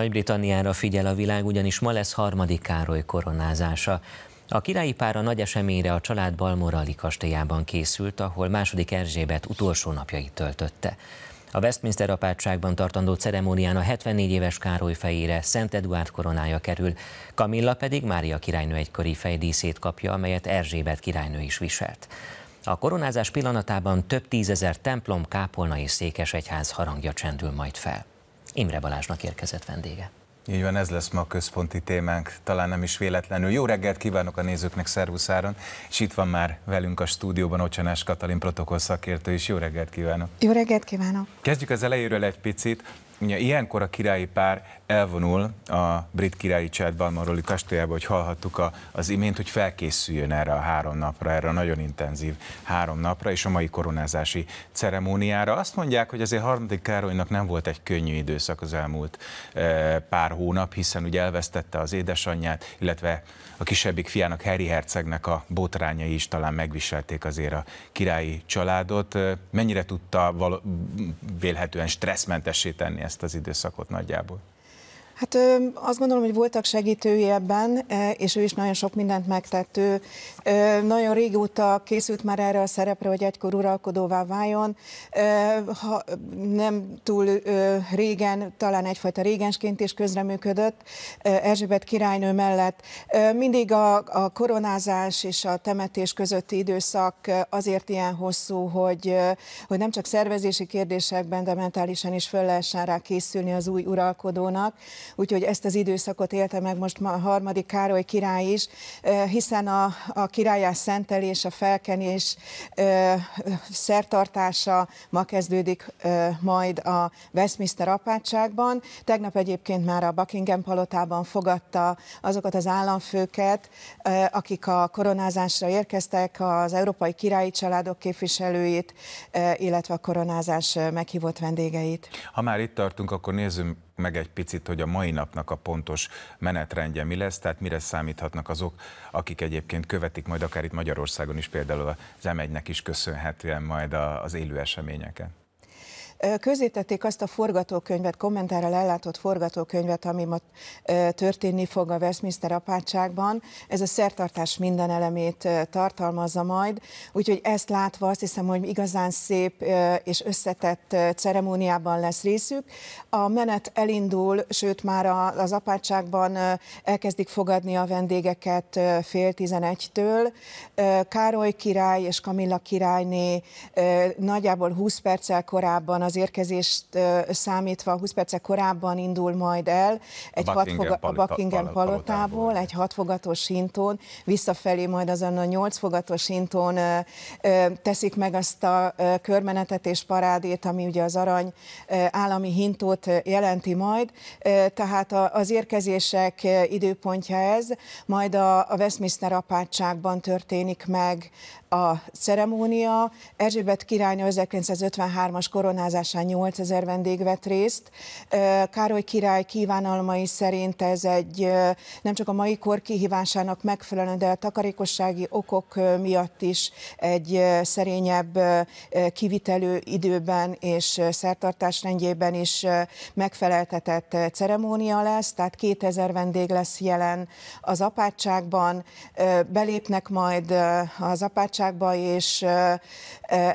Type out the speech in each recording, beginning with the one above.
Nagy-Britanniára figyel a világ, ugyanis ma lesz harmadik Károly koronázása. A királyi pár a nagy eseményre a család Balmorali kastélyában készült, ahol második Erzsébet utolsó napjait töltötte. A Westminster apátságban tartandó ceremónián a 74 éves Károly fejére Szent Eduard koronája kerül, Kamilla pedig Mária királynő egykori fejdíszét kapja, amelyet Erzsébet királynő is viselt. A koronázás pillanatában több tízezer templom, kápolna és székesegyház harangja csendül majd fel. Imre Balázsnak érkezett vendége. Így van, ez lesz ma a központi témánk, talán nem is véletlenül. Jó reggelt kívánok a nézőknek, szervuszáron, és itt van már velünk a stúdióban Ocsanás Katalin protokoll szakértő is. Jó reggelt kívánok! Jó reggelt kívánok! Kezdjük az elejéről egy picit. Ugye ilyenkor a királyi pár elvonul a brit királyi család Balmaroli kastélyába, hogy hallhattuk a, az imént, hogy felkészüljön erre a három napra, erre a nagyon intenzív három napra és a mai koronázási ceremóniára. Azt mondják, hogy azért harmadik Károlynak nem volt egy könnyű időszak az elmúlt e, pár hónap, hiszen ugye elvesztette az édesanyját, illetve a kisebbik fiának Harry Hercegnek a botrányai is talán megviselték azért a királyi családot. E, mennyire tudta vélhetően stresszmentessé tenni ezt az időszakot nagyjából. Hát azt gondolom, hogy voltak segítői ebben, és ő is nagyon sok mindent megtett. Ő nagyon régóta készült már erre a szerepre, hogy egykor uralkodóvá váljon. Ha nem túl régen, talán egyfajta régensként is közreműködött Erzsébet királynő mellett. Mindig a, a koronázás és a temetés közötti időszak azért ilyen hosszú, hogy, hogy nem csak szervezési kérdésekben, de mentálisan is föl lehessen rá készülni az új uralkodónak úgyhogy ezt az időszakot élte meg most a harmadik Károly király is, hiszen a, a királyás szentelés, a felkenés szertartása ma kezdődik majd a Westminster apátságban. Tegnap egyébként már a Buckingham palotában fogadta azokat az államfőket, akik a koronázásra érkeztek, az európai királyi családok képviselőit, illetve a koronázás meghívott vendégeit. Ha már itt tartunk, akkor nézzünk meg egy picit, hogy a mai napnak a pontos menetrendje mi lesz, tehát mire számíthatnak azok, akik egyébként követik majd akár itt Magyarországon is például az m is köszönhetően majd az élő eseményeket. Közétették azt a forgatókönyvet, kommentárral ellátott forgatókönyvet, ami ma történni fog a Westminster apátságban. Ez a szertartás minden elemét tartalmazza majd, úgyhogy ezt látva azt hiszem, hogy igazán szép és összetett ceremóniában lesz részük. A menet elindul, sőt már az apátságban elkezdik fogadni a vendégeket fél tizenegytől. Károly király és Kamilla királyné nagyjából 20 perccel korábban az az érkezést számítva 20 percek korábban indul majd el egy a Buckingham, hat a Buckingham palotából, egy hatfogatos hintón, visszafelé majd azon a nyolc fogatos hintón teszik meg azt a körmenetet és parádét, ami ugye az arany állami hintót jelenti majd, tehát az érkezések időpontja ez, majd a Westminster apátságban történik meg a ceremónia. Erzsébet királynő 1953-as koronázásán 8000 vendég vett részt. Károly király kívánalmai szerint ez egy nem csak a mai kor kihívásának megfelelően, de a takarékossági okok miatt is egy szerényebb kivitelő időben és szertartásrendjében is megfeleltetett ceremónia lesz, tehát 2000 vendég lesz jelen az apátságban, belépnek majd az apátságban, bizottságba, és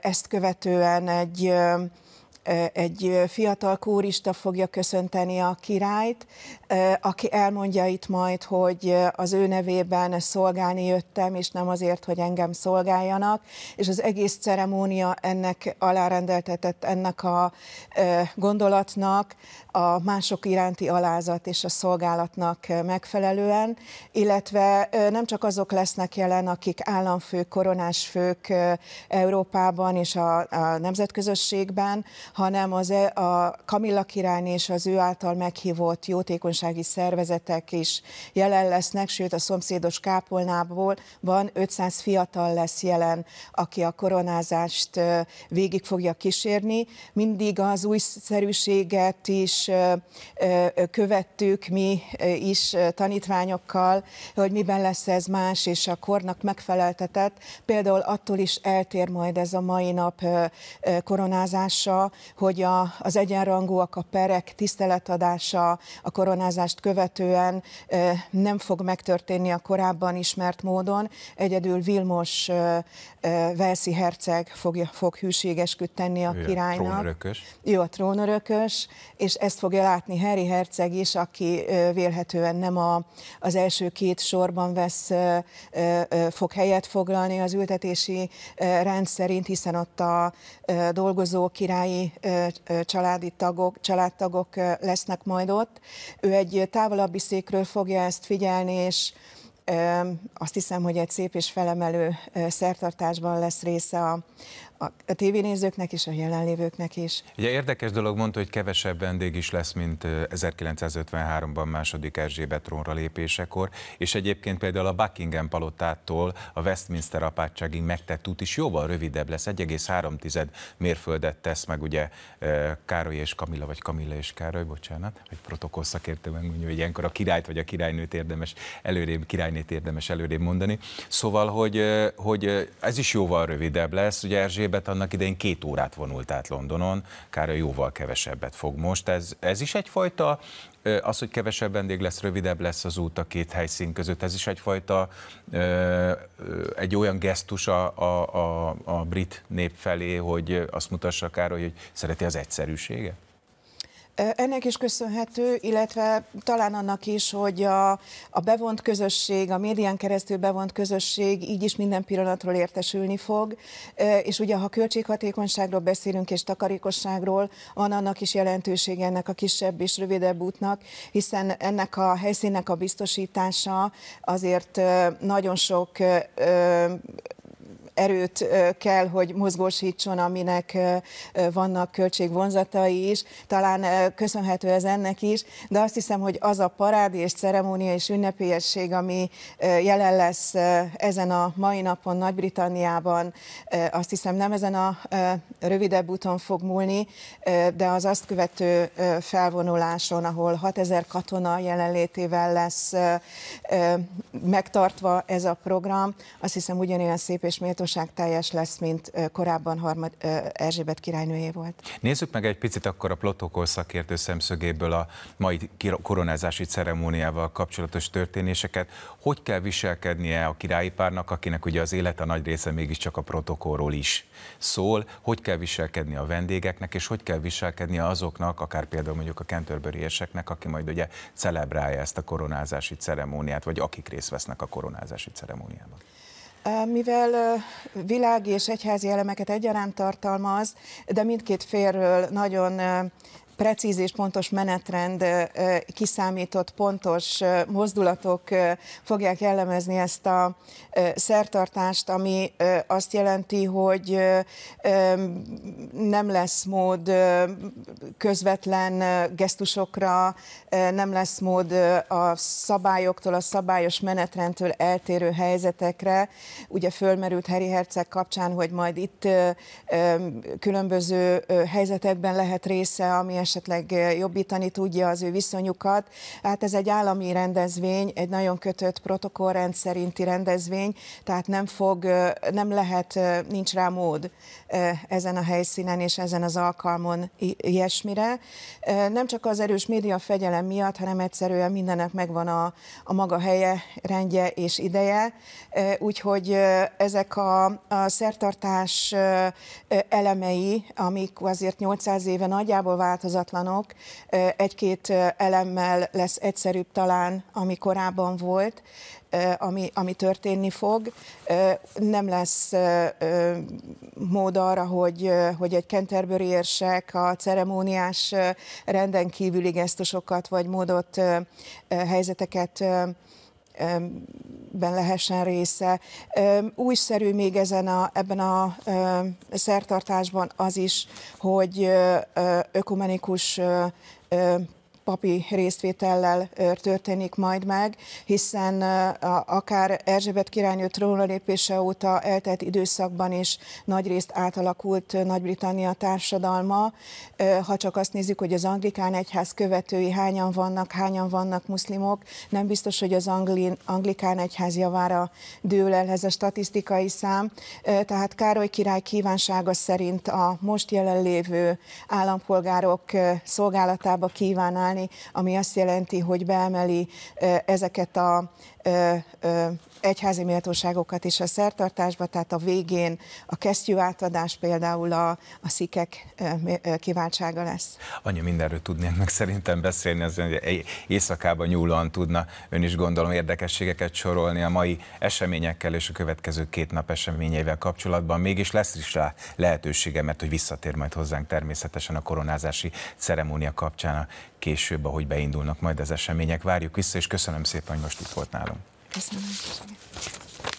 ezt követően egy egy fiatal kórista fogja köszönteni a királyt, aki elmondja itt majd, hogy az ő nevében szolgálni jöttem, és nem azért, hogy engem szolgáljanak, és az egész ceremónia ennek alárendeltetett ennek a gondolatnak, a mások iránti alázat és a szolgálatnak megfelelően, illetve nem csak azok lesznek jelen, akik államfők, koronásfők Európában és a, a nemzetközösségben, hanem az e, a Kamilla királyné és az ő által meghívott jótékonysági szervezetek is jelen lesznek, sőt a szomszédos kápolnából van 500 fiatal lesz jelen, aki a koronázást e, végig fogja kísérni. Mindig az újszerűséget is e, követtük mi is tanítványokkal, hogy miben lesz ez más, és a kornak megfeleltetett. Például attól is eltér majd ez a mai nap koronázása, hogy a, az egyenrangúak, a perek tiszteletadása a koronázást követően nem fog megtörténni a korábban ismert módon. Egyedül Vilmos Velszi herceg fog fog hűségesküt tenni a ő királynak. A trónörökös. Ő a trónörökös, és ezt fogja látni Harry herceg is, aki vélhetően nem a, az első két sorban vesz, fog helyet foglalni az ültetési rend szerint, hiszen ott a dolgozó királyi családi tagok, családtagok lesznek majd ott. Ő egy távolabbi székről fogja ezt figyelni, és azt hiszem, hogy egy szép és felemelő szertartásban lesz része a, a, a tévénézőknek és a jelenlévőknek is. Ugye érdekes dolog mondta, hogy kevesebb vendég is lesz, mint 1953-ban második Erzsébet trónra lépésekor, és egyébként például a Buckingham palotától a Westminster apátságig megtett út is jóval rövidebb lesz, 1,3 mérföldet tesz meg ugye Károly és Kamilla, vagy Kamilla és Károly, bocsánat, vagy protokoll szakértőben mondja, hogy ilyenkor a királyt vagy a királynőt érdemes előrébb király deadline érdemes előrébb mondani. Szóval, hogy, hogy ez is jóval rövidebb lesz. Ugye Erzsébet annak idején két órát vonult át Londonon, kár, a jóval kevesebbet fog most. Ez, ez is egyfajta az, hogy kevesebb vendég lesz, rövidebb lesz az út a két helyszín között, ez is egyfajta egy olyan gesztus a, a, a, a brit nép felé, hogy azt mutassa Károly, hogy szereti az egyszerűséget? Ennek is köszönhető, illetve talán annak is, hogy a, a bevont közösség, a médián keresztül bevont közösség így is minden pillanatról értesülni fog, és ugye ha költséghatékonyságról beszélünk és takarékosságról, van annak is jelentősége ennek a kisebb és rövidebb útnak, hiszen ennek a helyszínnek a biztosítása azért nagyon sok erőt kell, hogy mozgósítson, aminek vannak költségvonzatai is. Talán köszönhető ez ennek is, de azt hiszem, hogy az a parádi és ceremónia és ünnepélyesség, ami jelen lesz ezen a mai napon Nagy-Britanniában, azt hiszem nem ezen a rövidebb úton fog múlni, de az azt követő felvonuláson, ahol 6000 katona jelenlétével lesz megtartva ez a program, azt hiszem ugyanilyen szép és méltó teljes lesz, mint korábban harmad, Erzsébet királynője volt. Nézzük meg egy picit akkor a protokol szakértő szemszögéből a mai koronázási ceremóniával kapcsolatos történéseket. Hogy kell viselkednie a királyi párnak, akinek ugye az élete nagy része mégiscsak a protokollról is szól, hogy kell viselkedni a vendégeknek, és hogy kell viselkedni azoknak, akár például mondjuk a érseknek, aki majd ugye celebrálja ezt a koronázási ceremóniát, vagy akik részt vesznek a koronázási ceremóniában. Mivel világi és egyházi elemeket egyaránt tartalmaz, de mindkét félről nagyon precíz és pontos menetrend, kiszámított pontos mozdulatok fogják jellemezni ezt a szertartást, ami azt jelenti, hogy nem lesz mód közvetlen gesztusokra, nem lesz mód a szabályoktól, a szabályos menetrendtől eltérő helyzetekre. Ugye fölmerült Heri Herceg kapcsán, hogy majd itt különböző helyzetekben lehet része, ami esetleg esetleg eh, jobbítani tudja az ő viszonyukat. Hát ez egy állami rendezvény, egy nagyon kötött protokoll rendszerinti rendezvény, tehát nem fog, eh, nem lehet, eh, nincs rá mód ezen a helyszínen és ezen az alkalmon ilyesmire. Nem csak az erős média fegyelem miatt, hanem egyszerűen mindennek megvan a, a maga helye, rendje és ideje, úgyhogy ezek a, a szertartás elemei, amik azért 800 éve nagyjából változatlanul változatlanok. Egy-két elemmel lesz egyszerűbb talán, ami korábban volt, ami, ami történni fog. Nem lesz mód arra, hogy, hogy egy Canterbury érsek a ceremóniás renden kívüli gesztusokat vagy módot, helyzeteket ben lehessen része. Újszerű még ezen a, ebben a szertartásban az is, hogy ökumenikus papi részvétellel történik majd meg, hiszen akár Erzsébet királynő trónra lépése óta eltelt időszakban is nagyrészt átalakult Nagy-Britannia társadalma. Ha csak azt nézzük, hogy az anglikán egyház követői hányan vannak, hányan vannak muszlimok, nem biztos, hogy az anglin, anglikán egyház javára dől el ez a statisztikai szám. Tehát Károly király kívánsága szerint a most jelenlévő állampolgárok szolgálatába kíván állni, csinálni, ami azt jelenti, hogy beemeli ezeket a egyházi méltóságokat is a szertartásba, tehát a végén a kesztyű átadás például a, a szikek kiváltsága lesz. Annyi mindenről tudnék meg szerintem beszélni, az éjszakában nyúlóan tudna ön is gondolom érdekességeket sorolni a mai eseményekkel és a következő két nap eseményeivel kapcsolatban. Mégis lesz is rá lehetősége, mert hogy visszatér majd hozzánk természetesen a koronázási ceremónia kapcsán a kés később, ahogy beindulnak majd az események. Várjuk vissza, és köszönöm szépen, hogy most itt volt nálunk. Köszönöm. köszönöm.